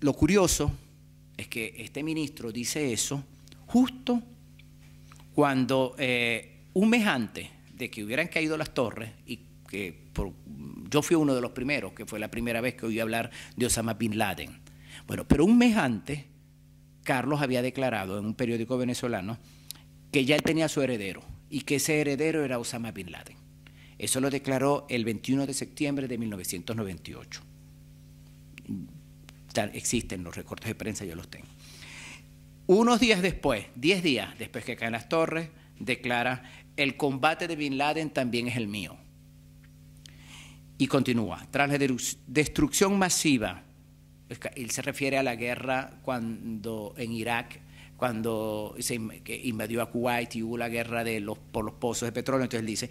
lo curioso es que este ministro dice eso justo cuando eh, un mes antes de que hubieran caído las torres y que yo fui uno de los primeros, que fue la primera vez que oí hablar de Osama Bin Laden. Bueno, pero un mes antes, Carlos había declarado en un periódico venezolano que ya él tenía su heredero y que ese heredero era Osama Bin Laden. Eso lo declaró el 21 de septiembre de 1998 existen los recortes de prensa, yo los tengo. Unos días después, diez días después que caen las torres, declara, el combate de Bin Laden también es el mío. Y continúa, tras la destrucción masiva, él se refiere a la guerra cuando en Irak cuando se invadió a Kuwait y hubo la guerra de los, por los pozos de petróleo. Entonces él dice,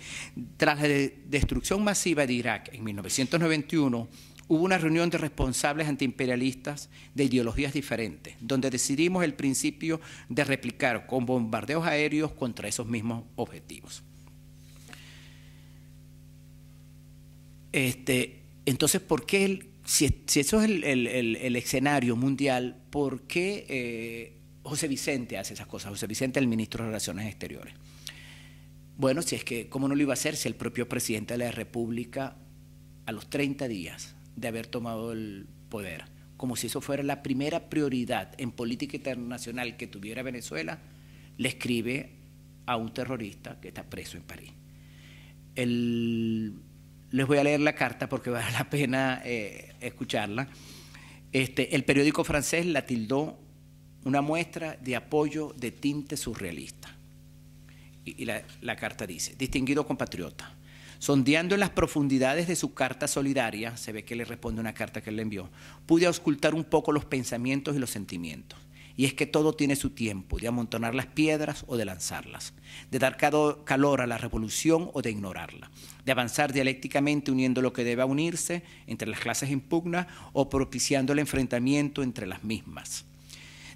tras la destrucción masiva de Irak en 1991, hubo una reunión de responsables antiimperialistas de ideologías diferentes, donde decidimos el principio de replicar con bombardeos aéreos contra esos mismos objetivos. Este, entonces, ¿por qué, si, eso es el, escenario mundial, ¿por qué eh, José Vicente hace esas cosas? José Vicente, el ministro de Relaciones Exteriores. Bueno, si es que, ¿cómo no lo iba a hacer si el propio presidente de la República a los 30 días de haber tomado el poder, como si eso fuera la primera prioridad en política internacional que tuviera Venezuela, le escribe a un terrorista que está preso en París. les voy a leer la carta porque vale la pena eh, escucharla. Este, el periódico francés la tildó una muestra de apoyo de tinte surrealista. Y, la carta dice, distinguido compatriota, Sondeando en las profundidades de su carta solidaria, se ve que le responde una carta que él le envió, pude auscultar un poco los pensamientos y los sentimientos. Y es que todo tiene su tiempo, de amontonar las piedras o de lanzarlas, de dar calor a la revolución o de ignorarla, de avanzar dialécticamente uniendo lo que debe unirse entre las clases en o propiciando el enfrentamiento entre las mismas.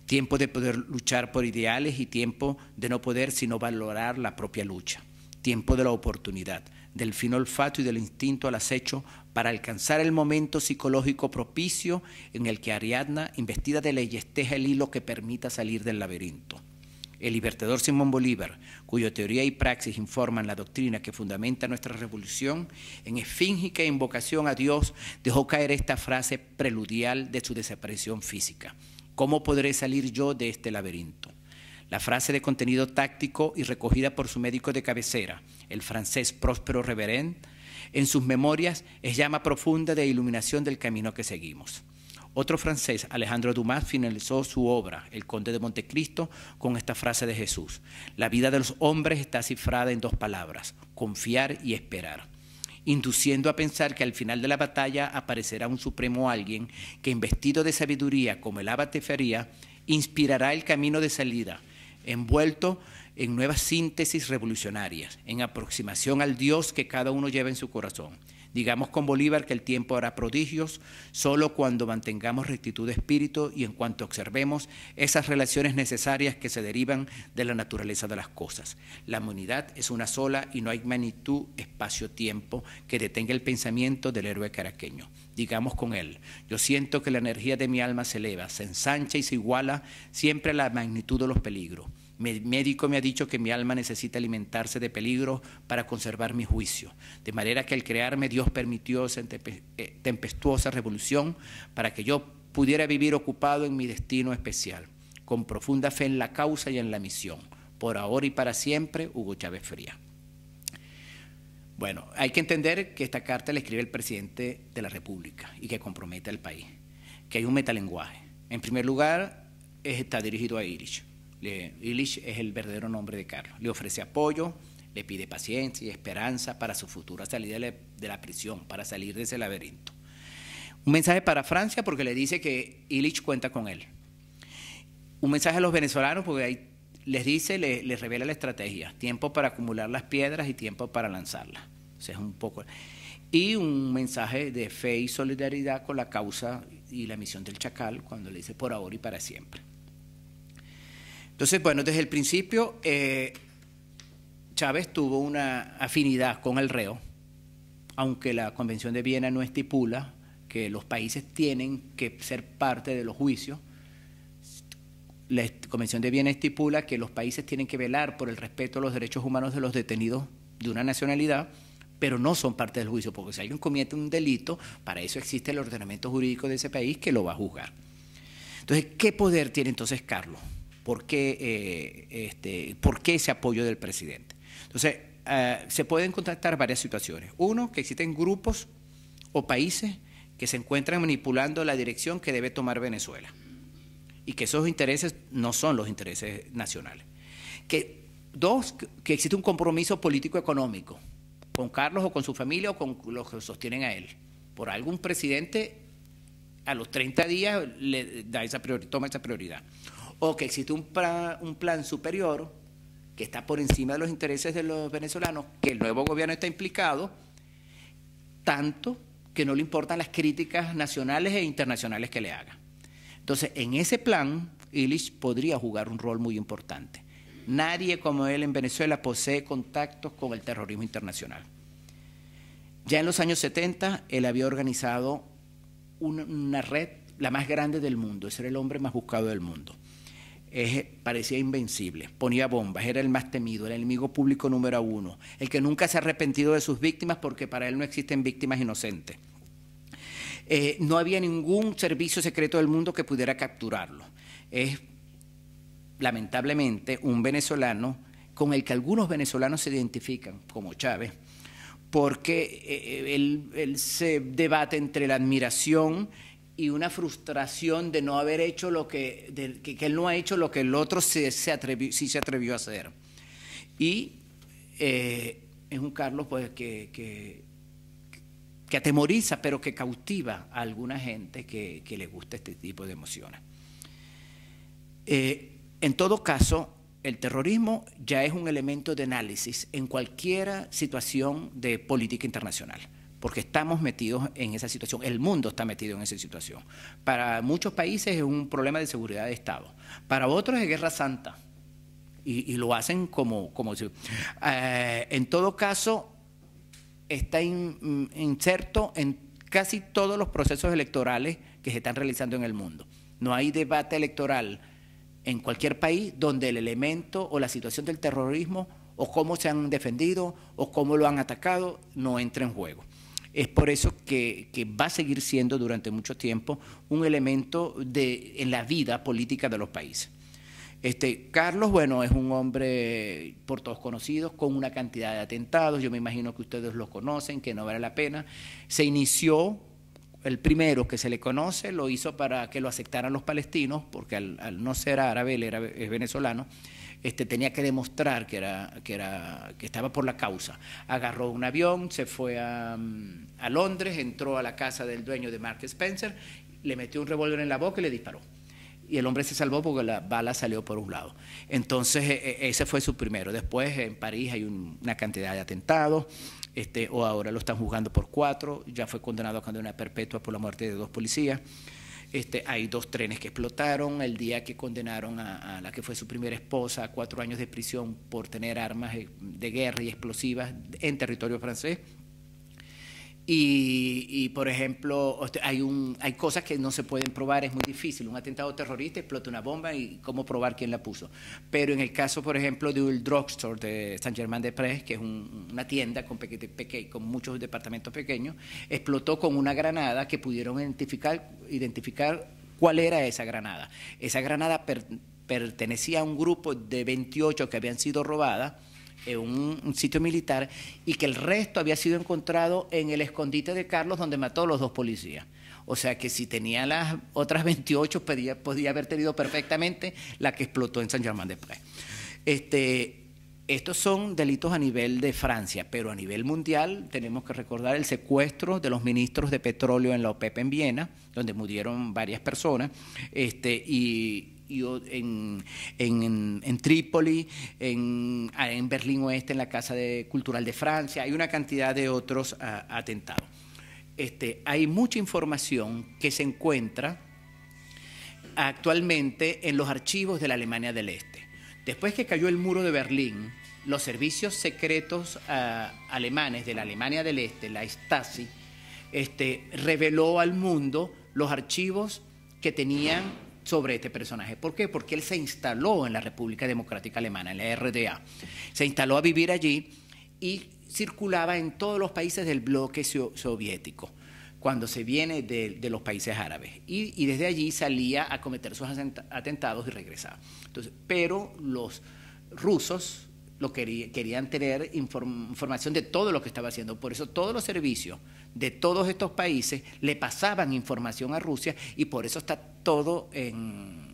Tiempo de poder luchar por ideales y tiempo de no poder sino valorar la propia lucha tiempo de la oportunidad, del fin olfato y del instinto al acecho para alcanzar el momento psicológico propicio en el que Ariadna, investida de leyes, teja el hilo que permita salir del laberinto. El libertador Simón Bolívar, cuya teoría y praxis informan la doctrina que fundamenta nuestra revolución, en esfíngica invocación a Dios dejó caer esta frase preludial de su desaparición física. ¿Cómo podré salir yo de este laberinto? La frase de contenido táctico y recogida por su médico de cabecera, el francés Próspero Reverend, en sus memorias es llama profunda de iluminación del camino que seguimos. Otro francés, Alejandro Dumas, finalizó su obra, El Conde de Montecristo, con esta frase de Jesús. La vida de los hombres está cifrada en dos palabras, confiar y esperar, induciendo a pensar que al final de la batalla aparecerá un supremo alguien que, investido de sabiduría como el abate inspirará el camino de salida envuelto en nuevas síntesis revolucionarias, en aproximación al Dios que cada uno lleva en su corazón. Digamos con Bolívar que el tiempo hará prodigios solo cuando mantengamos rectitud de espíritu y en cuanto observemos esas relaciones necesarias que se derivan de la naturaleza de las cosas. La humanidad es una sola y no hay magnitud, espacio, tiempo que detenga el pensamiento del héroe caraqueño. Digamos con él, yo siento que la energía de mi alma se eleva, se ensancha y se iguala siempre a la magnitud de los peligros. Mi médico me ha dicho que mi alma necesita alimentarse de peligro para conservar mi juicio. De manera que al crearme Dios permitió esa eh, tempestuosa revolución para que yo pudiera vivir ocupado en mi destino especial, con profunda fe en la causa y en la misión. Por ahora y para siempre, Hugo Chávez Fría. Bueno, hay que entender que esta carta la escribe el presidente de la República y que compromete al país, que hay un metalenguaje. En primer lugar, está dirigido a Irish Illich es el verdadero nombre de Carlos. Le ofrece apoyo, le pide paciencia y esperanza para su futura salida de la prisión, para salir de ese laberinto. Un mensaje para Francia porque le dice que Illich cuenta con él. Un mensaje a los venezolanos porque ahí les dice, les, revela la estrategia. Tiempo para acumular las piedras y tiempo para lanzarlas. es un poco... Y un mensaje de fe y solidaridad con la causa y la misión del Chacal cuando le dice por ahora y para siempre. Entonces, bueno, desde el principio eh, Chávez tuvo una afinidad con el reo, aunque la Convención de Viena no estipula que los países tienen que ser parte de los juicios. La Convención de Viena estipula que los países tienen que velar por el respeto a los derechos humanos de los detenidos de una nacionalidad, pero no son parte del juicio, porque si alguien comete un delito, para eso existe el ordenamiento jurídico de ese país que lo va a juzgar. Entonces, ¿qué poder tiene entonces Carlos? ¿Por qué, eh, este, ese apoyo del presidente? Entonces, eh, se pueden contactar varias situaciones. Uno, que existen grupos o países que se encuentran manipulando la dirección que debe tomar Venezuela y que esos intereses no son los intereses nacionales. Que, dos, que existe un compromiso político-económico con Carlos o con su familia o con los que sostienen a él. Por algún presidente a los 30 días le da esa toma esa prioridad o que existe un plan, superior que está por encima de los intereses de los venezolanos, que el nuevo gobierno está implicado, tanto que no le importan las críticas nacionales e internacionales que le hagan. Entonces, en ese plan, Illich podría jugar un rol muy importante. Nadie como él en Venezuela posee contactos con el terrorismo internacional. Ya en los años 70, él había organizado una, una red, la más grande del mundo, ese era el hombre más buscado del mundo parecía invencible, ponía bombas, era el más temido, el enemigo público número uno, el que nunca se ha arrepentido de sus víctimas porque para él no existen víctimas inocentes. Eh, no había ningún servicio secreto del mundo que pudiera capturarlo. Es lamentablemente un venezolano con el que algunos venezolanos se identifican, como Chávez, porque eh, eh, él se debate entre la admiración, y una frustración de no haber hecho lo que, él no ha hecho lo que el otro se, sí se atrevió a hacer. Y eh, es un Carlos pues, que, que, atemoriza, pero que cautiva a alguna gente que, le gusta este tipo de emociones. Eh, en todo caso, el terrorismo ya es un elemento de análisis en cualquier situación de política internacional porque estamos metidos en esa situación, el mundo está metido en esa situación. Para muchos países es un problema de seguridad de Estado, para otros es guerra santa, y, lo hacen como... como si, eh, en todo caso, está mm, inserto en casi todos los procesos electorales que se están realizando en el mundo. No hay debate electoral en cualquier país donde el elemento o la situación del terrorismo o cómo se han defendido o cómo lo han atacado no entre en juego. Es por eso que, va a seguir siendo durante mucho tiempo un elemento de, en la vida política de los países. Este, Carlos, bueno, es un hombre por todos conocidos, con una cantidad de atentados, yo me imagino que ustedes lo conocen, que no vale la pena. Se inició el primero que se le conoce, lo hizo para que lo aceptaran los palestinos, porque al, no ser árabe, él era, es venezolano, este, tenía que demostrar que, era, que, era, que estaba por la causa. Agarró un avión, se fue mm, a, Londres, entró a la casa del dueño de Mark Spencer, le metió un revólver en la boca y le disparó y el hombre se salvó porque la bala salió por un lado. Entonces, e, e, ese fue su primero. Después, en París hay una cantidad de atentados, este, o ahora lo están juzgando por cuatro, ya fue condenado a condena perpetua por la muerte de dos policías. Este, hay dos trenes que explotaron el día que condenaron a, a, la que fue su primera esposa a cuatro años de prisión por tener armas de guerra y explosivas en territorio francés. Y, por ejemplo, hay, hay cosas que no se pueden probar, es muy difícil. Un atentado terrorista explota una bomba y cómo probar quién la puso. Pero en el caso, por ejemplo, de un drugstore de San Germán de Prés, que es una tienda con, con muchos departamentos pequeños, explotó con una granada que pudieron identificar, identificar cuál era esa granada. Esa granada pertenecía a un grupo de 28 que habían sido robadas en un, sitio militar y que el resto había sido encontrado en el escondite de Carlos donde mató a los dos policías. O sea que si tenía las otras 28 podía, haber tenido perfectamente la que explotó en San Germán de Prés. Este, estos son delitos a nivel de Francia, pero a nivel mundial tenemos que recordar el secuestro de los ministros de petróleo en la OPEP en Viena, donde murieron varias personas, este, y en, Trípoli, ah, en, Berlín Oeste, en la Casa Cultural de Francia, hay una cantidad de otros ah, atentados. Este, hay mucha información que se encuentra actualmente en los archivos de la Alemania del Este. Después que cayó el muro de Berlín, los servicios secretos ah, alemanes de la Alemania del Este, la Stasi, este, reveló al mundo los archivos que tenían sobre este personaje. ¿Por qué? Porque él se instaló en la República Democrática Alemana, en la RDA. Se instaló a vivir allí y circulaba en todos los países del bloque soviético cuando se viene de, los países árabes. Y, desde allí salía a cometer sus atentados y regresaba. Entonces, pero los rusos lo querían tener información de todo lo que estaba haciendo. Por eso todos los servicios de todos estos países le pasaban información a Rusia y por eso está todo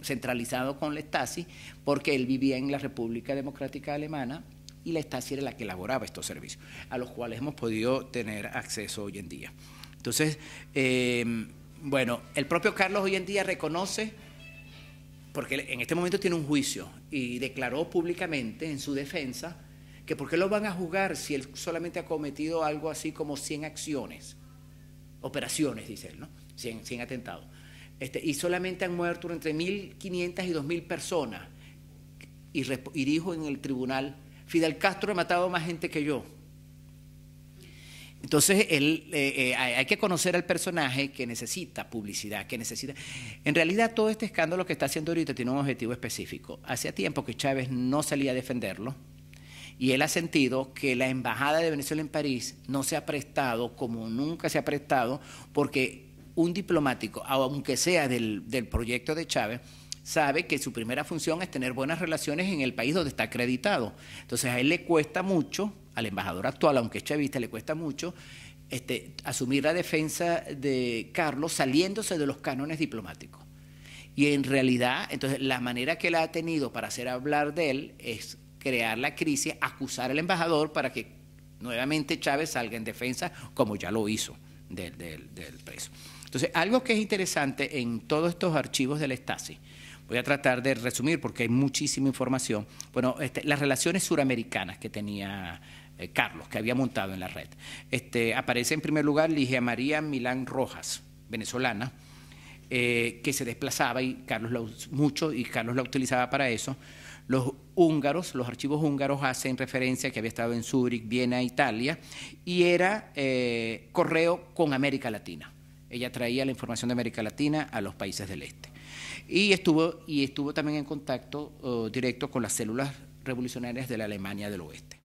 centralizado con la Stasi, porque él vivía en la República Democrática Alemana y la Stasi era la que elaboraba estos servicios, a los cuales hemos podido tener acceso hoy en día. Entonces, em, bueno, el propio Carlos hoy en día reconoce, porque en este momento tiene un juicio y declaró públicamente en su defensa, que por qué lo van a juzgar si él solamente ha cometido algo así como 100 acciones, operaciones, dice él, ¿no? 100, 100 atentados. Este, y solamente han muerto entre 1.500 y 2.000 personas. Y, dijo en el tribunal, Fidel Castro ha matado más gente que yo. Entonces, él, eh, eh, hay que conocer al personaje que necesita publicidad, que necesita... En realidad, todo este escándalo que está haciendo ahorita tiene un objetivo específico. Hacía tiempo que Chávez no salía a defenderlo y él ha sentido que la Embajada de Venezuela en París no se ha prestado como nunca se ha prestado, porque un diplomático, aunque sea del, proyecto de Chávez, sabe que su primera función es tener buenas relaciones en el país donde está acreditado. Entonces a él le cuesta mucho, al embajador actual, aunque es chavista, le cuesta mucho este, asumir la defensa de Carlos saliéndose de los cánones diplomáticos. Y en realidad, entonces la manera que él ha tenido para hacer hablar de él es crear la crisis, acusar al embajador para que nuevamente Chávez salga en defensa, como ya lo hizo del, preso. Entonces, algo que es interesante en todos estos archivos del Stasi, voy a tratar de resumir porque hay muchísima información, bueno, este, las relaciones suramericanas que tenía eh, Carlos, que había montado en la red. Este, aparece en primer lugar Ligia María Milán Rojas, venezolana, eh, que se desplazaba y Carlos la, mucho y Carlos la utilizaba para eso los húngaros, los archivos húngaros hacen referencia que había estado en Zúrich, Viena, Italia, y era eh, correo con América Latina. Ella traía la información de América Latina a los países del este. Y estuvo, y estuvo también en contacto oh, directo con las células revolucionarias de la Alemania del Oeste.